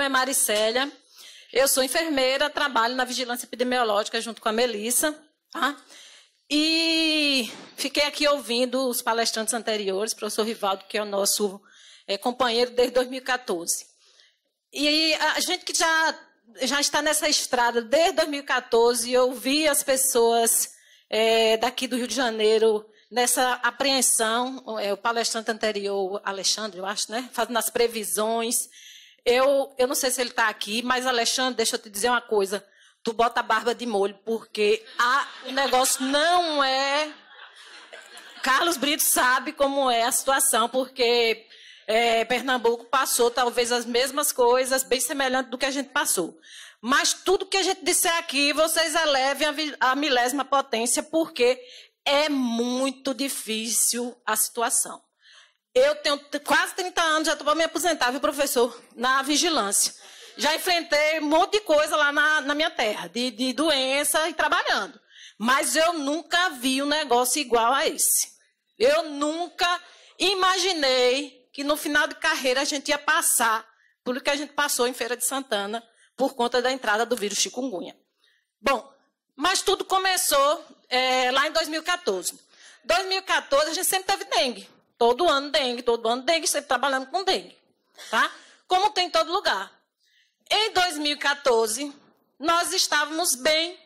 nome é Maricélia. Eu sou enfermeira, trabalho na vigilância epidemiológica junto com a Melissa, tá? E fiquei aqui ouvindo os palestrantes anteriores, professor Rivaldo, que é o nosso é, companheiro desde 2014. E a gente que já, já está nessa estrada desde 2014, eu vi as pessoas é, daqui do Rio de Janeiro nessa apreensão, é, o palestrante anterior, Alexandre, eu acho, né, fazendo as previsões, eu, eu não sei se ele está aqui, mas Alexandre, deixa eu te dizer uma coisa. Tu bota a barba de molho, porque a, o negócio não é. Carlos Brito sabe como é a situação, porque é, Pernambuco passou talvez as mesmas coisas, bem semelhante do que a gente passou. Mas tudo que a gente disser aqui, vocês elevem a, a milésima potência, porque é muito difícil a situação. Eu tenho quase 30 anos, já estou para me aposentar, viu, professor? Na vigilância. Já enfrentei um monte de coisa lá na, na minha terra, de, de doença e trabalhando. Mas eu nunca vi um negócio igual a esse. Eu nunca imaginei que no final de carreira a gente ia passar pelo que a gente passou em Feira de Santana por conta da entrada do vírus chikungunya. Bom, mas tudo começou é, lá em 2014. 2014 a gente sempre teve dengue. Todo ano dengue, todo ano dengue, sempre trabalhando com dengue, tá? Como tem em todo lugar. Em 2014, nós estávamos bem.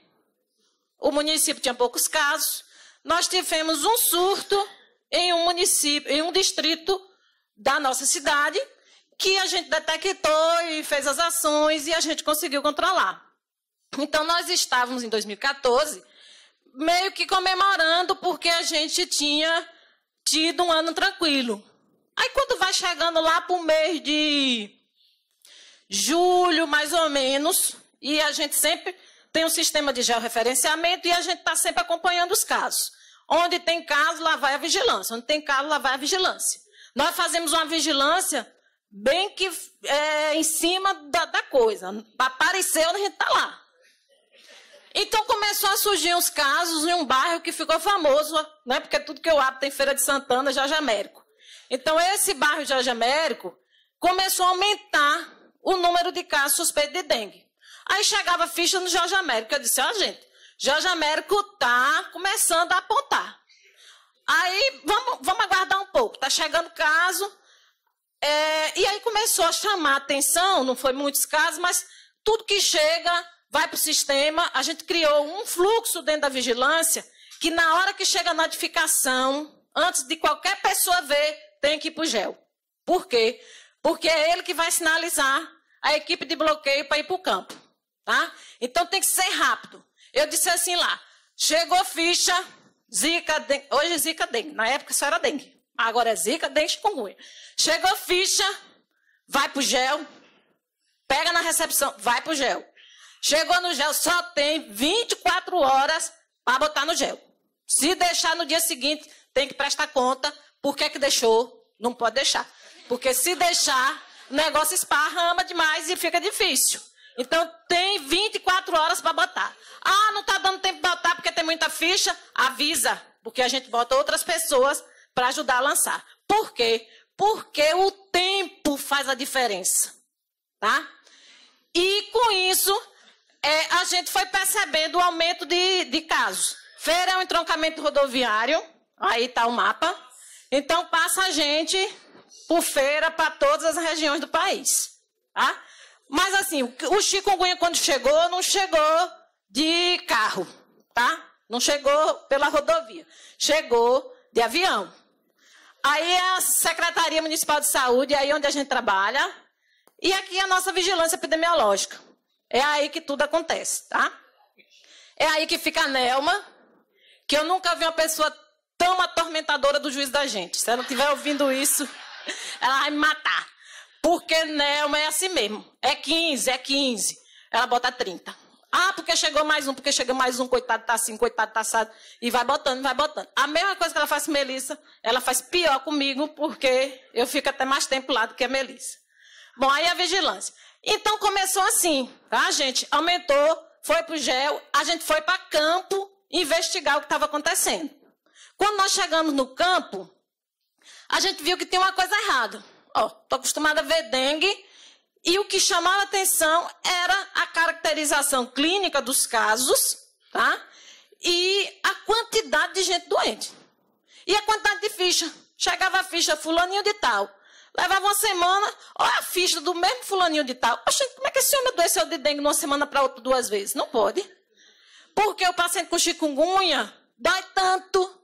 O município tinha poucos casos. Nós tivemos um surto em um município, em um distrito da nossa cidade, que a gente detectou e fez as ações e a gente conseguiu controlar. Então, nós estávamos em 2014 meio que comemorando porque a gente tinha tido um ano tranquilo. Aí quando vai chegando lá para o mês de julho, mais ou menos, e a gente sempre tem um sistema de georreferenciamento e a gente está sempre acompanhando os casos. Onde tem caso, lá vai a vigilância. Onde tem caso, lá vai a vigilância. Nós fazemos uma vigilância bem que é, em cima da, da coisa. Apareceu, a gente está lá. Então começou a surgir uns casos em um bairro que ficou famoso, né? Porque tudo que eu abro tem Feira de Santana, Jorge Américo. Então esse bairro Jorge Américo começou a aumentar o número de casos suspeitos de dengue. Aí chegava a ficha no Jorge Américo, eu disse: "Ó, oh, gente, Jorge Américo tá começando a apontar. Aí vamos, vamos aguardar um pouco, tá chegando caso. É, e aí começou a chamar a atenção, não foi muitos casos, mas tudo que chega vai para o sistema, a gente criou um fluxo dentro da vigilância que na hora que chega a notificação, antes de qualquer pessoa ver, tem que ir para o gel. Por quê? Porque é ele que vai sinalizar a equipe de bloqueio para ir para o campo. Tá? Então tem que ser rápido. Eu disse assim lá, chegou ficha, zika, dengue. Hoje é zika, dengue. Na época só era dengue. Agora é zika, dengue, ruim. Chegou ficha, vai para o gel. Pega na recepção, vai para o gel. Chegou no gel, só tem 24 horas para botar no gel. Se deixar no dia seguinte, tem que prestar conta por que, é que deixou. Não pode deixar. Porque se deixar, o negócio esparrama demais e fica difícil. Então tem 24 horas para botar. Ah, não está dando tempo para botar porque tem muita ficha? Avisa, porque a gente bota outras pessoas para ajudar a lançar. Por quê? Porque o tempo faz a diferença. Tá? E com isso, é, a gente foi percebendo o aumento de, de casos. Feira é um entroncamento rodoviário, aí está o mapa. Então passa a gente por feira para todas as regiões do país. Tá? Mas assim, o chikungunya quando chegou, não chegou de carro, tá? Não chegou pela rodovia, chegou de avião. Aí a Secretaria Municipal de Saúde, aí onde a gente trabalha, e aqui a nossa vigilância epidemiológica. É aí que tudo acontece, tá? É aí que fica a Nelma, que eu nunca vi uma pessoa tão atormentadora do juiz da gente. Se ela estiver ouvindo isso, ela vai me matar. Porque Nelma é assim mesmo. É 15, é 15. Ela bota 30. Ah, porque chegou mais um, porque chegou mais um, coitado tá assim, coitado tá assado. E vai botando, vai botando. A mesma coisa que ela faz com Melissa, ela faz pior comigo, porque eu fico até mais tempo lá do que a Melissa. Bom, aí a vigilância. Então começou assim, tá, gente? Aumentou, foi para o GEL, a gente foi para campo investigar o que estava acontecendo. Quando nós chegamos no campo, a gente viu que tinha uma coisa errada. Ó, tô acostumada a ver dengue e o que chamava atenção era a caracterização clínica dos casos, tá? E a quantidade de gente doente. E a quantidade de ficha. Chegava a ficha fulaninho de tal. Levava uma semana, ó a ficha do mesmo fulaninho de tal. Poxa, como é que esse homem adoeceu de dengue de uma semana para outra duas vezes? Não pode. Porque o paciente com chikungunya dói tanto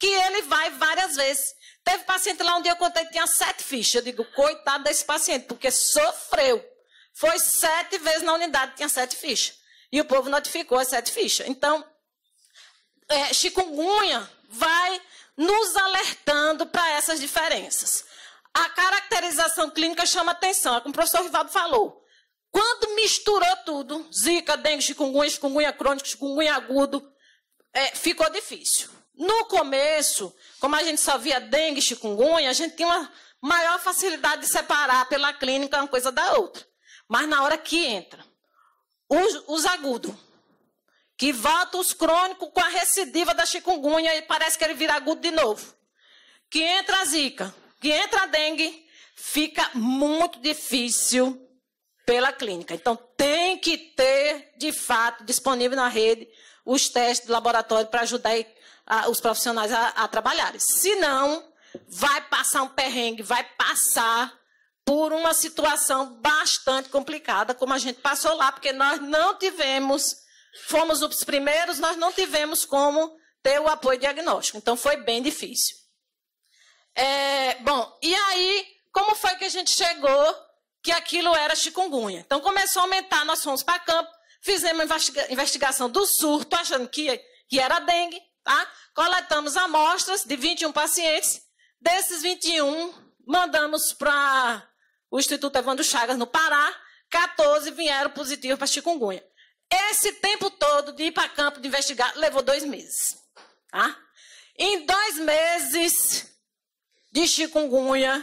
que ele vai várias vezes. Teve paciente lá um dia eu contei que tinha sete fichas. Eu digo, coitado desse paciente, porque sofreu. Foi sete vezes na unidade, tinha sete fichas. E o povo notificou as sete fichas. Então, é, chikungunya vai nos alertando para essas diferenças. A caracterização clínica chama atenção, é como o professor Rivaldo falou. Quando misturou tudo, zika, dengue, chikungunya, chikungunya crônico, chikungunya agudo, é, ficou difícil. No começo, como a gente só via dengue, chikungunya, a gente tinha uma maior facilidade de separar pela clínica uma coisa da outra. Mas na hora que entra, os, os agudos, que volta os crônicos com a recidiva da chikungunya e parece que ele vira agudo de novo. Que entra a zika, que entra a dengue, fica muito difícil pela clínica. Então, tem que ter, de fato, disponível na rede os testes do laboratório para ajudar os profissionais a, a trabalharem. Se não, vai passar um perrengue, vai passar por uma situação bastante complicada, como a gente passou lá, porque nós não tivemos, fomos os primeiros, nós não tivemos como ter o apoio diagnóstico. Então, foi bem difícil. É, bom, e aí, como foi que a gente chegou que aquilo era chikungunya? Então começou a aumentar, nós fomos para campo, fizemos investiga investigação do surto, achando que, que era dengue, tá? Coletamos amostras de 21 pacientes, desses 21, mandamos para o Instituto Evandro Chagas, no Pará, 14 vieram positivos para chikungunya. Esse tempo todo de ir para campo de investigar levou dois meses. Tá? Em dois meses, de chikungunya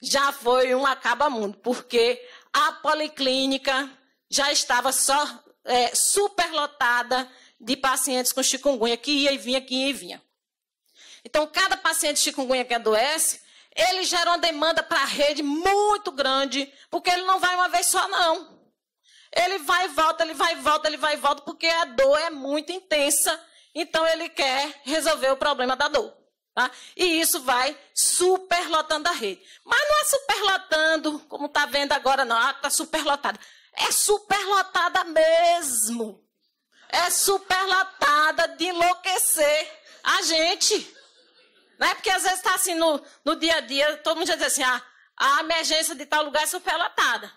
já foi um acaba-mundo, porque a policlínica já estava só é, superlotada de pacientes com chikungunya, que ia e vinha, que ia e vinha. Então, cada paciente de chikungunya que adoece, ele gera uma demanda para a rede muito grande, porque ele não vai uma vez só, não. Ele vai e volta, ele vai e volta, ele vai e volta, porque a dor é muito intensa. Então, ele quer resolver o problema da dor. Tá? E isso vai superlotando a rede. Mas não é superlotando, como está vendo agora, não. Está ah, tá superlotada. É superlotada mesmo. É superlotada de enlouquecer a gente. Né? Porque às vezes está assim no, no dia a dia, todo mundo já diz assim: ah, a emergência de tal lugar é superlotada.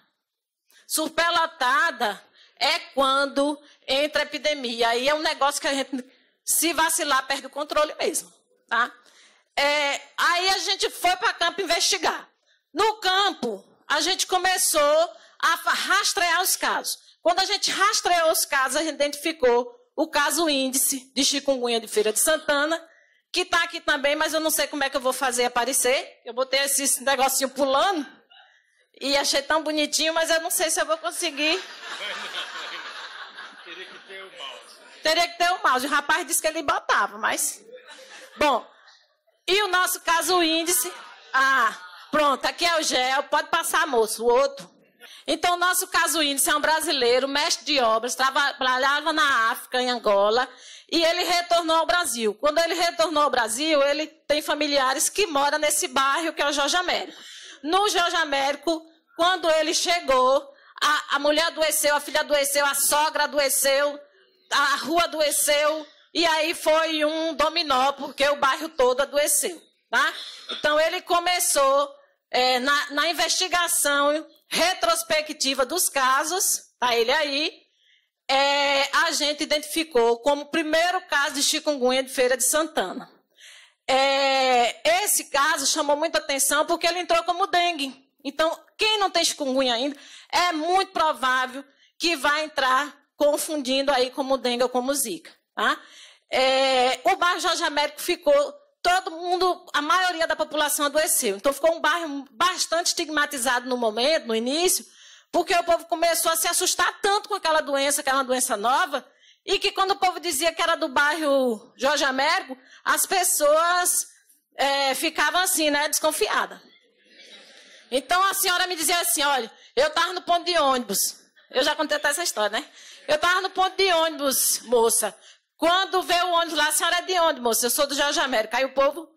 Superlotada é quando entra epidemia. Aí é um negócio que a gente, se vacilar, perde o controle mesmo. Tá? É, aí a gente foi para campo investigar. No campo, a gente começou a rastrear os casos. Quando a gente rastreou os casos, a gente identificou o caso índice de chikungunya de Feira de Santana, que está aqui também, mas eu não sei como é que eu vou fazer aparecer. Eu botei esse negocinho pulando e achei tão bonitinho, mas eu não sei se eu vou conseguir. Teria que ter o mouse. Teria que ter o mouse. O rapaz disse que ele botava, mas. Bom, e o nosso caso índice, ah, pronto, aqui é o GEL, pode passar, moço, o outro. Então, o nosso caso índice é um brasileiro, mestre de obras, trabalhava na África, em Angola, e ele retornou ao Brasil. Quando ele retornou ao Brasil, ele tem familiares que moram nesse bairro, que é o Jorge Américo. No Jorge Américo, quando ele chegou, a, a mulher adoeceu, a filha adoeceu, a sogra adoeceu, a rua adoeceu, e aí foi um dominó, porque o bairro todo adoeceu. Tá? Então ele começou é, na, na, investigação retrospectiva dos casos, tá ele aí, é, a gente identificou como o primeiro caso de chikungunya de Feira de Santana. É, esse caso chamou muita atenção porque ele entrou como dengue. Então, quem não tem chikungunya ainda, é muito provável que vai entrar confundindo aí como dengue ou como zika. Tá? é, o bairro Jorge Américo ficou, todo mundo, a maioria da população adoeceu. Então ficou um bairro bastante estigmatizado no momento, no início, porque o povo começou a se assustar tanto com aquela doença, que era uma doença nova, e que quando o povo dizia que era do bairro Jorge Américo, as pessoas é, ficavam assim, né, desconfiadas. Então a senhora me dizia assim, olha, eu estava no ponto de ônibus. Eu já contei até essa história, né? Eu estava no ponto de ônibus, moça. Quando vê o ônibus lá, a senhora é de onde, moça? Eu sou do Jorge América. Aí o povo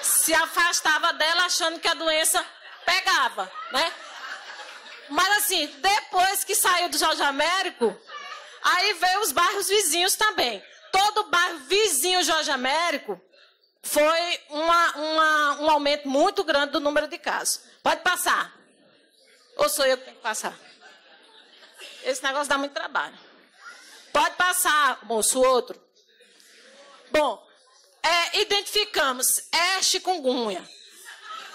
se afastava dela achando que a doença pegava, né? Mas assim, depois que saiu do Jorge Américo, aí veio os bairros vizinhos também. Todo bairro vizinho Jorge Américo foi uma, uma, um aumento muito grande do número de casos. Pode passar. Ou sou eu que tenho que passar? Esse negócio dá muito trabalho. Pode passar, moço, outro. Bom, é, identificamos, é chikungunya.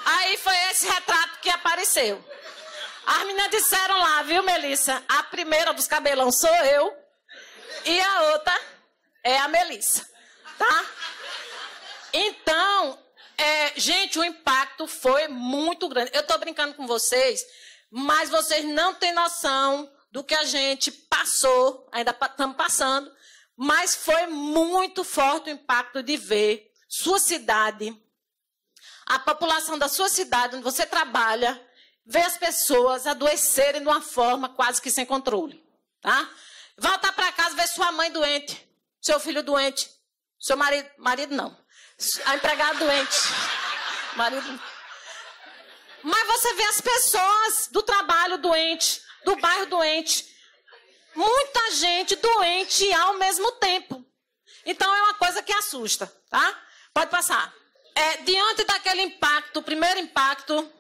Aí foi esse retrato que apareceu. As meninas disseram lá, viu, Melissa? A primeira dos cabelão sou eu e a outra é a Melissa, tá? Então, é, gente, o impacto foi muito grande. Eu tô brincando com vocês, mas vocês não têm noção do que a gente passou, ainda estamos passando, mas foi muito forte o impacto de ver sua cidade, a população da sua cidade, onde você trabalha, ver as pessoas adoecerem de uma forma quase que sem controle. Tá? Voltar para casa, ver sua mãe doente, seu filho doente, seu marido, marido não, a empregada doente, marido. Mas você vê as pessoas do trabalho doente, do bairro doente. Muita gente doente ao mesmo tempo. Então é uma coisa que assusta, tá? Pode passar. É, diante daquele impacto, o primeiro impacto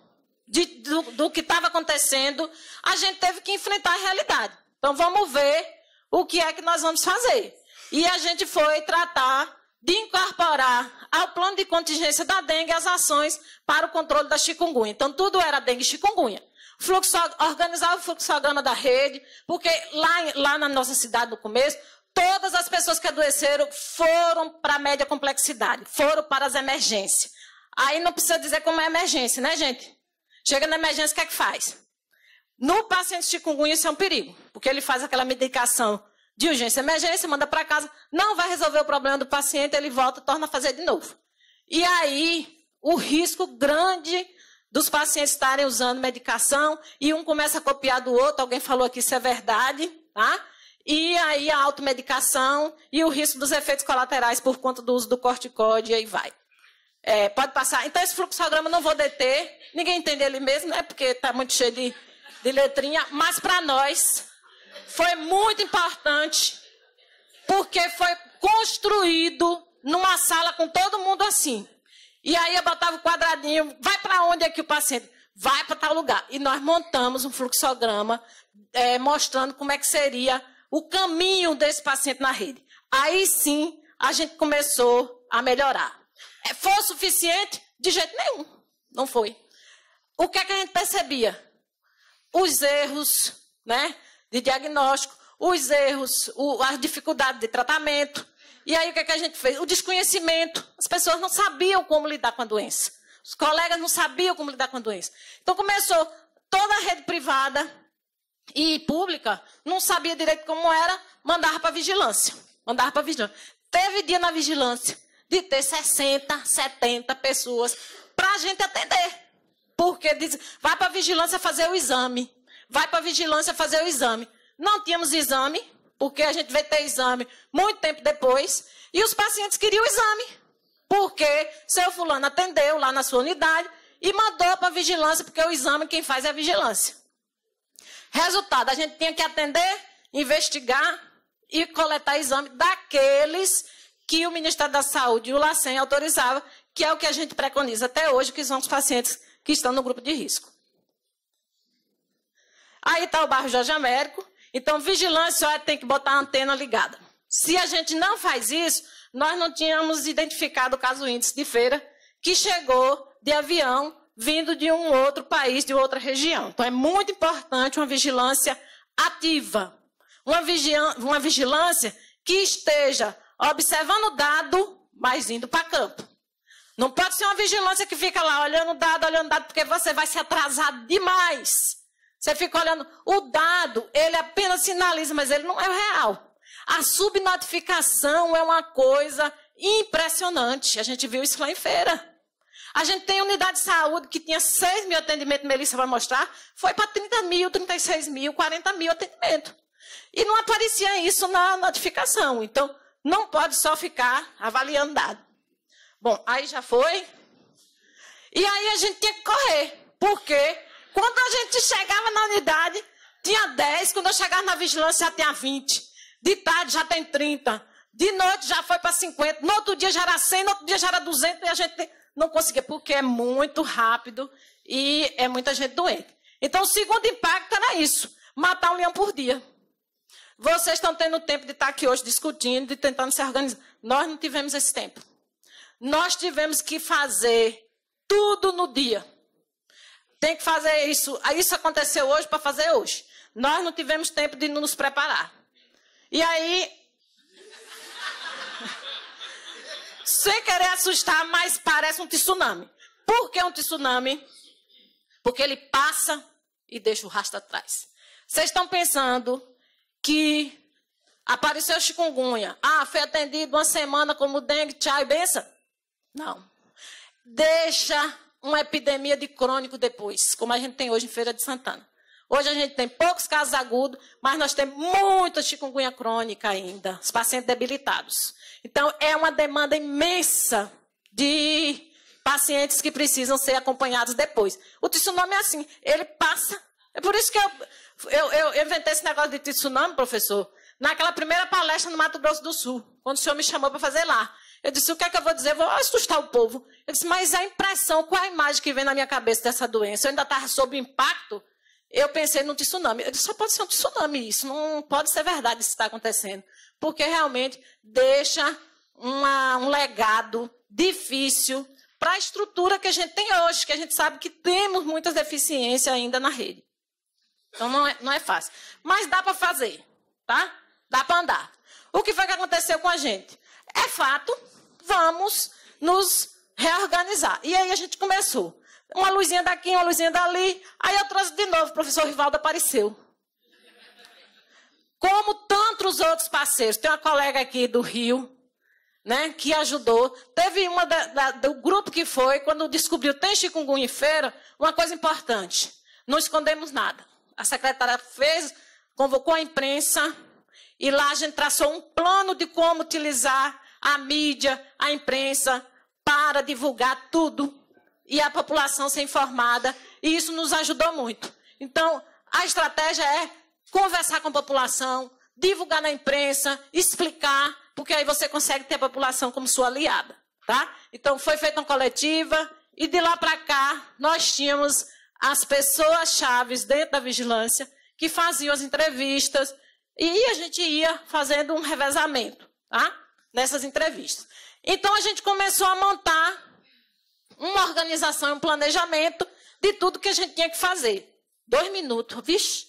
de, do, do que estava acontecendo, a gente teve que enfrentar a realidade. Então vamos ver o que é que nós vamos fazer. E a gente foi tratar de incorporar ao plano de contingência da dengue as ações para o controle da chikungunya. Então, tudo era dengue e chikungunya. Fluxo, organizava o fluxograma da rede, porque lá, lá na nossa cidade, no começo, todas as pessoas que adoeceram foram para a média complexidade, foram para as emergências. Aí não precisa dizer como é emergência, né, gente? Chega na emergência, o que é que faz? No paciente chikungunya, isso é um perigo, porque ele faz aquela medicação de urgência emergência, manda para casa, não vai resolver o problema do paciente, ele volta, torna a fazer de novo. E aí, o risco grande dos pacientes estarem usando medicação e um começa a copiar do outro, alguém falou aqui isso é verdade, tá? E aí a automedicação e o risco dos efeitos colaterais por conta do uso do corticóide e aí vai. É, pode passar. Então, esse fluxograma não vou deter. Ninguém entende ele mesmo, né? Porque está muito cheio de, de letrinha. Mas para nós foi muito importante, porque foi construído numa sala com todo mundo assim. E aí eu botava o quadradinho, vai para onde é que o paciente? Vai para tal lugar. E nós montamos um fluxograma é, mostrando como é que seria o caminho desse paciente na rede. Aí sim a gente começou a melhorar. É, foi suficiente? De jeito nenhum. Não foi. O que é que a gente percebia? Os erros né, de diagnóstico, os erros, o, as dificuldades de tratamento, e aí o que, é que a gente fez? O desconhecimento. As pessoas não sabiam como lidar com a doença. Os colegas não sabiam como lidar com a doença. Então começou toda a rede privada e pública, não sabia direito como era, mandava para vigilância. Mandava para vigilância. Teve dia na vigilância de ter 60, 70 pessoas para a gente atender. Porque diz, vai para a vigilância fazer o exame. Vai para a vigilância fazer o exame. Não tínhamos exame, porque a gente veio ter exame muito tempo depois, e os pacientes queriam o exame, porque seu fulano atendeu lá na sua unidade e mandou para a vigilância, porque o exame quem faz é a vigilância. Resultado, a gente tinha que atender, investigar e coletar exame daqueles que o Ministério da Saúde e o LACEN autorizava, que é o que a gente preconiza até hoje, que são os pacientes que estão no grupo de risco. Aí está o bairro Jorge Américo, então, vigilância, só tem que botar a antena ligada. Se a gente não faz isso, nós não tínhamos identificado o caso índice de feira, que chegou de avião vindo de um outro país, de outra região. Então, é muito importante uma vigilância ativa. Uma, uma vigilância que esteja observando o dado, mas indo para campo. Não pode ser uma vigilância que fica lá olhando o dado, olhando o dado, porque você vai se atrasar demais. Você fica olhando, o dado, ele apenas sinaliza, mas ele não é real. A subnotificação é uma coisa impressionante. A gente viu isso lá em feira. A gente tem unidade de saúde que tinha 6 mil atendimentos, Melissa vai mostrar, foi para 30 mil, 36 mil, 40 mil atendimentos. E não aparecia isso na notificação. Então, não pode só ficar avaliando dado. Bom, aí já foi. E aí a gente tinha que correr, porque quando a gente chegava na unidade, tinha 10. Quando eu chegava na vigilância, já tinha 20. De tarde já tem 30. De noite já foi para 50. No outro dia já era 100, no outro dia já era 200. E a gente não conseguia, porque é muito rápido e é muita gente doente. Então, o segundo impacto era isso: matar um leão por dia. Vocês estão tendo tempo de estar aqui hoje discutindo, de tentando se organizar. Nós não tivemos esse tempo. Nós tivemos que fazer tudo no dia tem que fazer isso. Isso aconteceu hoje para fazer hoje. Nós não tivemos tempo de nos preparar. E aí. sem querer assustar, mas parece um tsunami. Por que um tsunami? Porque ele passa e deixa o rastro atrás. Vocês estão pensando que apareceu chikungunya. Ah, foi atendido uma semana como dengue, tchau e benção? Não. Deixa uma epidemia de crônico depois, como a gente tem hoje em Feira de Santana. Hoje a gente tem poucos casos agudos, mas nós temos muita chikungunya crônica ainda, os pacientes debilitados. Então, é uma demanda imensa de pacientes que precisam ser acompanhados depois. O tsunami é assim, ele passa. É por isso que eu, eu, eu inventei esse negócio de tsunami, professor, naquela primeira palestra no Mato Grosso do Sul, quando o senhor me chamou para fazer lá. Eu disse, o que é que eu vou dizer? Vou assustar o povo. Eu disse, mas a impressão, qual a imagem que vem na minha cabeça dessa doença? Eu ainda estava sob impacto. Eu pensei num tsunami. Eu disse, só pode ser um tsunami isso. Não pode ser verdade isso que está acontecendo. Porque realmente deixa uma, um legado difícil para a estrutura que a gente tem hoje, que a gente sabe que temos muitas deficiências ainda na rede. Então não é, não é fácil. Mas dá para fazer, tá? Dá para andar. O que foi que aconteceu com a gente? É fato, vamos nos reorganizar. E aí a gente começou. Uma luzinha daqui, uma luzinha dali. Aí eu trouxe de novo, o professor Rivaldo apareceu. Como tantos outros parceiros. Tem uma colega aqui do Rio, né, que ajudou. Teve uma da, da, do grupo que foi, quando descobriu tem chikungunya em feira, uma coisa importante. Não escondemos nada. A secretária fez, convocou a imprensa, e lá a gente traçou um plano de como utilizar a mídia, a imprensa, para divulgar tudo e a população ser informada. E isso nos ajudou muito. Então, a estratégia é conversar com a população, divulgar na imprensa, explicar, porque aí você consegue ter a população como sua aliada. Tá? Então, foi feita uma coletiva e de lá para cá nós tínhamos as pessoas chaves dentro da vigilância que faziam as entrevistas e a gente ia fazendo um revezamento. Tá? nessas entrevistas. Então a gente começou a montar uma organização, um planejamento de tudo que a gente tinha que fazer. Dois minutos, vixe.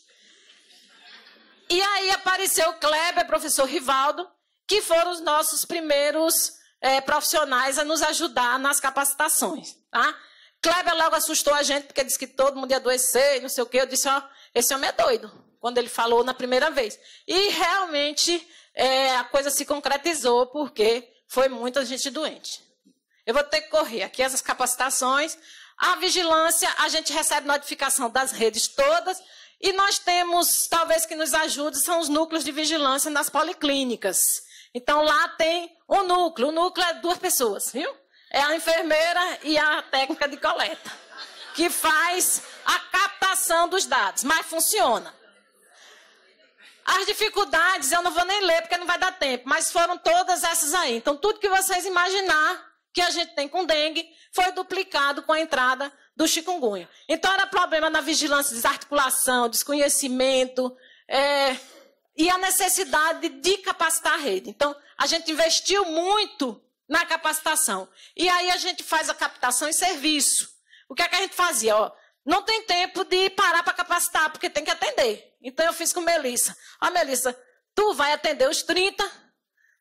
E aí apareceu o Kleber, professor Rivaldo, que foram os nossos primeiros é, profissionais a nos ajudar nas capacitações. Tá? Kleber logo assustou a gente, porque disse que todo mundo ia adoecer, não sei o quê. Eu disse, ó, esse homem é doido, quando ele falou na primeira vez. E realmente é, a coisa se concretizou porque foi muita gente doente. Eu vou ter que correr aqui essas capacitações. A vigilância, a gente recebe notificação das redes todas e nós temos, talvez que nos ajude, são os núcleos de vigilância nas policlínicas. Então lá tem um núcleo, o núcleo é duas pessoas, viu? É a enfermeira e a técnica de coleta, que faz a captação dos dados, mas funciona. As dificuldades eu não vou nem ler porque não vai dar tempo, mas foram todas essas aí. Então, tudo que vocês imaginar que a gente tem com dengue foi duplicado com a entrada do chikungunya. Então, era problema na vigilância, desarticulação, desconhecimento é, e a necessidade de capacitar a rede. Então, a gente investiu muito na capacitação. E aí a gente faz a captação em serviço. O que é que a gente fazia? Ó, não tem tempo de parar para capacitar, porque tem que atender. Então eu fiz com Melissa. Ó, oh, Melissa, tu vai atender os 30.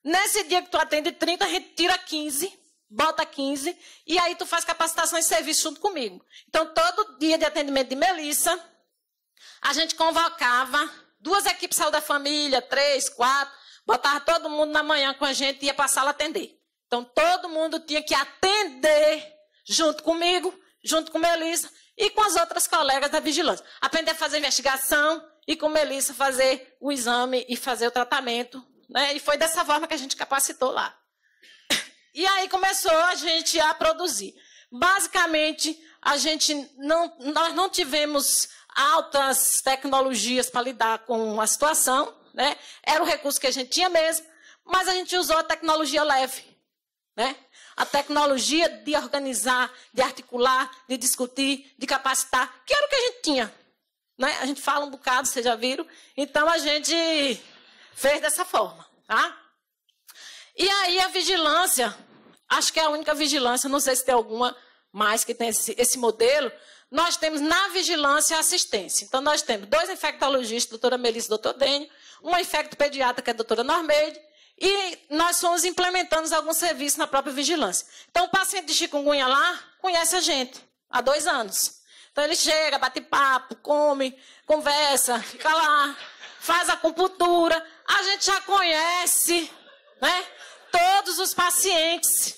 Nesse dia que tu atende 30, a gente tira 15, bota 15, e aí tu faz capacitação e serviço junto comigo. Então, todo dia de atendimento de Melissa, a gente convocava duas equipes saúde da família, três, quatro, botava todo mundo na manhã com a gente e ia passar lá atender. Então, todo mundo tinha que atender junto comigo, junto com Melissa e com as outras colegas da vigilância. Aprender a fazer investigação, e com Melissa fazer o exame e fazer o tratamento. Né? E foi dessa forma que a gente capacitou lá. E aí começou a gente a produzir. Basicamente, a gente não, nós não tivemos altas tecnologias para lidar com a situação, né? Era o recurso que a gente tinha mesmo, mas a gente usou a tecnologia leve, né? A tecnologia de organizar, de articular, de discutir, de capacitar, que era o que a gente tinha. Né? A gente fala um bocado, vocês já viram. Então a gente fez dessa forma, tá? E aí a vigilância, acho que é a única vigilância, não sei se tem alguma mais que tem esse, esse modelo. Nós temos na vigilância assistência. Então nós temos dois infectologistas, doutora Melissa e doutor Dênio, uma infectopediatra que é a doutora Normeide, e nós fomos implementando alguns serviços na própria vigilância. Então, o paciente de chikungunya lá conhece a gente há dois anos. Então ele chega, bate papo, come, conversa, fica lá, faz acupuntura. A gente já conhece, né? Todos os pacientes.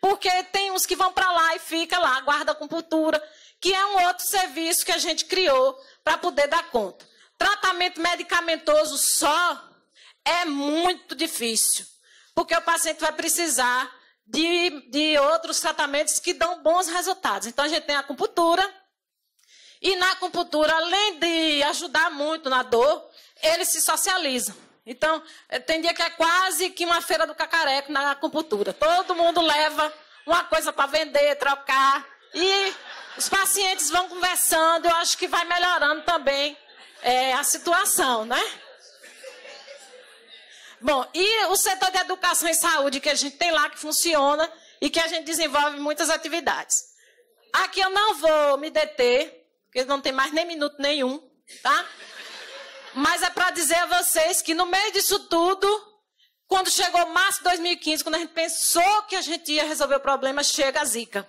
Porque tem uns que vão para lá e fica lá, guarda acupuntura, que é um outro serviço que a gente criou para poder dar conta. Tratamento medicamentoso só é muito difícil, porque o paciente vai precisar de, de outros tratamentos que dão bons resultados. Então a gente tem a acupuntura, e na acupuntura, além de ajudar muito na dor, ele se socializa. Então, eh, tem dia que é quase que uma feira do cacareco na acupuntura. Todo mundo leva uma coisa para vender, trocar. E os pacientes vão conversando, eu acho que vai melhorando também é, a situação, né? Bom, e o setor de educação e saúde que a gente tem lá, que funciona e que a gente desenvolve muitas atividades. Aqui eu não vou me deter, porque não tem mais nem minuto nenhum, tá? Mas é para dizer a vocês que no meio disso tudo, quando chegou março de 2015, quando a gente pensou que a gente ia resolver o problema, chega a Zika.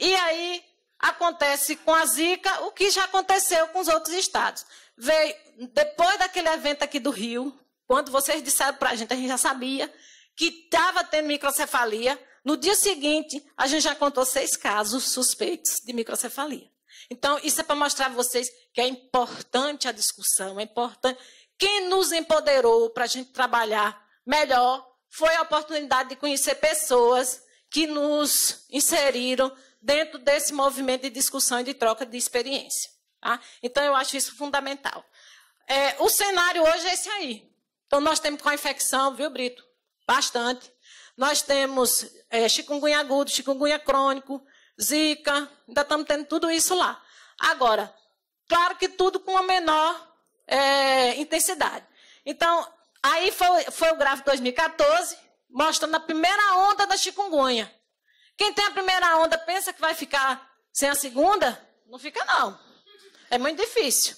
E aí acontece com a Zika o que já aconteceu com os outros estados. Veio depois daquele evento aqui do Rio, quando vocês disseram para a gente, a gente já sabia que estava tendo microcefalia. No dia seguinte, a gente já contou seis casos suspeitos de microcefalia. Então, isso é para mostrar a vocês que é importante a discussão, é importante. Quem nos empoderou para a gente trabalhar melhor foi a oportunidade de conhecer pessoas que nos inseriram dentro desse movimento de discussão e de troca de experiência. Tá? Então, eu acho isso fundamental. É, o cenário hoje é esse aí. Então, nós temos com a infecção, viu, Brito? Bastante. Nós temos é, chikungunya agudo, chikungunya crônico, Zika, ainda estamos tendo tudo isso lá. Agora, claro que tudo com uma menor é, intensidade. Então, aí foi, foi o gráfico 2014, mostrando a primeira onda da chikungunya. Quem tem a primeira onda pensa que vai ficar sem a segunda? Não fica, não. É muito difícil.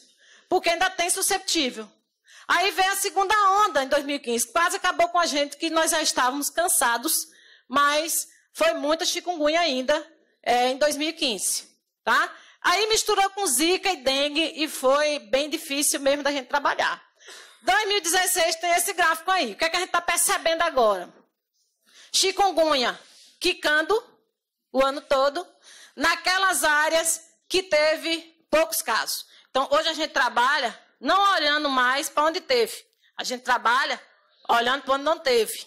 Porque ainda tem susceptível. Aí vem a segunda onda em 2015. Quase acabou com a gente, que nós já estávamos cansados, mas foi muita chikungunya ainda é, em 2015, tá? Aí misturou com zika e dengue e foi bem difícil mesmo da gente trabalhar. 2016 tem esse gráfico aí. O que, é que a gente está percebendo agora? Chikungunya quicando o ano todo naquelas áreas que teve poucos casos. Então, hoje a gente trabalha não olhando mais para onde teve. A gente trabalha olhando para onde não teve.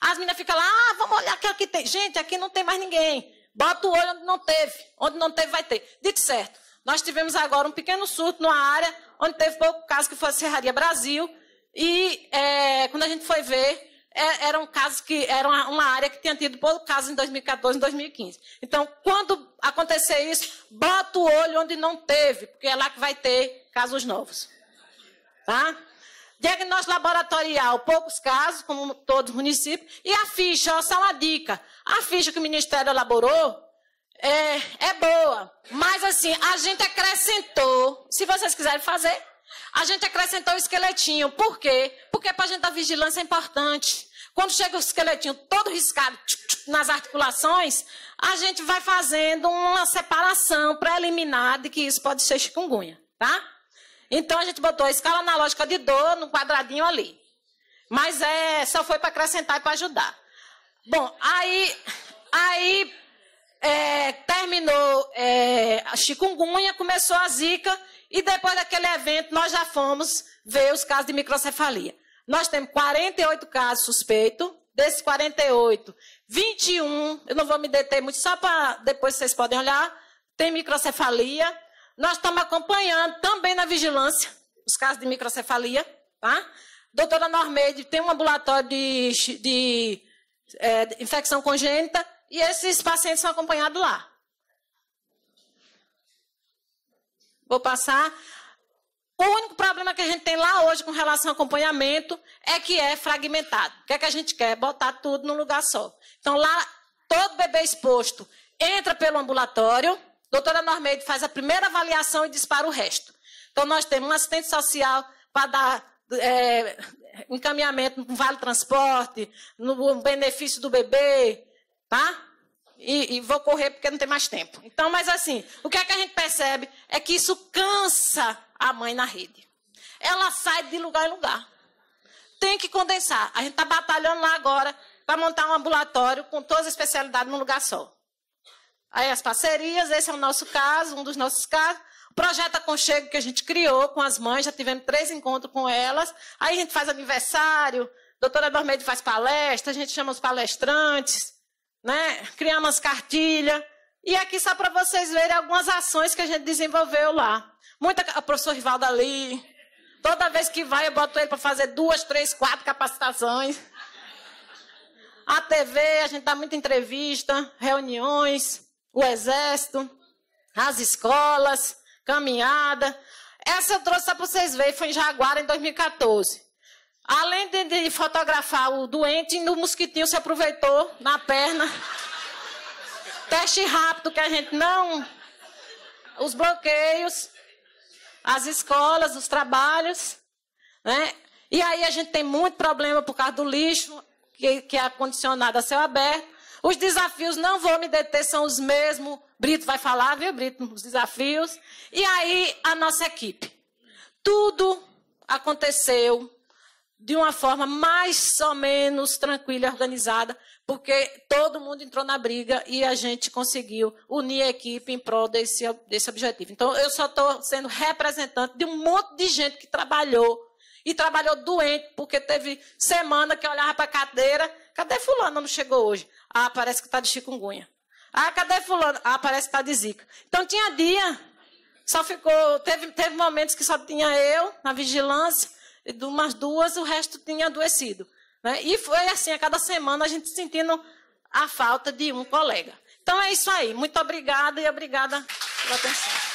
As meninas ficam lá, ah, vamos olhar aqui, aqui tem. Gente, aqui não tem mais ninguém. Bota o olho onde não teve. Onde não teve, vai ter. Dito certo. Nós tivemos agora um pequeno surto numa área onde teve pouco caso, que foi a Serraria Brasil. E é, quando a gente foi ver, é, era um caso que era uma, uma, área que tinha tido pouco caso em 2014 e 2015. Então, quando acontecer isso, bota o olho onde não teve, porque é lá que vai ter casos novos. Tá? Diagnóstico laboratorial, poucos casos, como todos os municípios. E a ficha, só uma dica. A ficha que o Ministério elaborou é, é boa. Mas, assim, a gente acrescentou, se vocês quiserem fazer, a gente acrescentou o esqueletinho. Por quê? Porque é para a gente a vigilância é importante. Quando chega o esqueletinho todo riscado tchuc, tchuc, nas articulações, a gente vai fazendo uma separação para eliminar de que isso pode ser chikungunya, tá? Então a gente botou a escala analógica de dor no quadradinho ali. Mas é, só foi para acrescentar e para ajudar. Bom, aí, aí é, terminou é, a chikungunya, começou a zika, e depois daquele evento nós já fomos ver os casos de microcefalia. Nós temos 48 casos suspeitos, desses 48, 21, eu não vou me deter muito, só para depois vocês podem olhar, tem microcefalia, nós estamos acompanhando também na vigilância os casos de microcefalia, tá? Doutora Normeide tem um ambulatório de, de, é, de infecção congênita e esses pacientes são acompanhados lá. Vou passar. O único problema que a gente tem lá hoje com relação ao acompanhamento é que é fragmentado. O que é que a gente quer? Botar tudo num lugar só. Então, lá, todo bebê exposto entra pelo ambulatório, doutora Normeide faz a primeira avaliação e dispara o resto. Então, nós temos um assistente social para dar é, encaminhamento no Vale Transporte, no benefício do bebê, tá? E, e, vou correr porque não tem mais tempo. Então, mas assim, o que é que a gente percebe é que isso cansa a mãe na rede. Ela sai de lugar em lugar. Tem que condensar. A gente está batalhando lá agora para montar um ambulatório com todas as especialidades num lugar só. Aí as parcerias, esse é o nosso caso, um dos nossos casos. O projeto Aconchego que a gente criou com as mães, já tivemos três encontros com elas. Aí a gente faz aniversário, a doutora Dormeide faz palestra, a gente chama os palestrantes, né? criamos cartilha E aqui só para vocês verem algumas ações que a gente desenvolveu lá. Muita, o professor Rivaldo ali. Toda vez que vai, eu boto ele para fazer duas, três, quatro capacitações. A TV, a gente dá muita entrevista, reuniões o exército, as escolas, caminhada. Essa eu trouxe para vocês verem, foi em Jaguara em 2014. Além de, fotografar o doente, o mosquitinho se aproveitou na perna. Teste rápido que a gente não. Os bloqueios, as escolas, os trabalhos. Né? E aí a gente tem muito problema por causa do lixo, que, que é acondicionado a céu aberto. Os desafios, não vou me deter, são os mesmos. Brito vai falar, viu, Brito? Os desafios. E aí, a nossa equipe. Tudo aconteceu de uma forma mais ou menos tranquila e organizada, porque todo mundo entrou na briga e a gente conseguiu unir a equipe em prol desse, desse objetivo. Então, eu só estou sendo representante de um monte de gente que trabalhou e trabalhou doente, porque teve semana que olhava para a cadeira, cadê fulano, não chegou hoje? Ah, parece que está de chikungunya. Ah, cadê fulano? Ah, parece que está de zika. Então tinha dia. Só ficou. Teve, teve momentos que só tinha eu na vigilância, e de umas duas, o resto tinha adoecido. Né? E foi assim, a cada semana a gente sentindo a falta de um colega. Então é isso aí. Muito obrigada e obrigada pela atenção.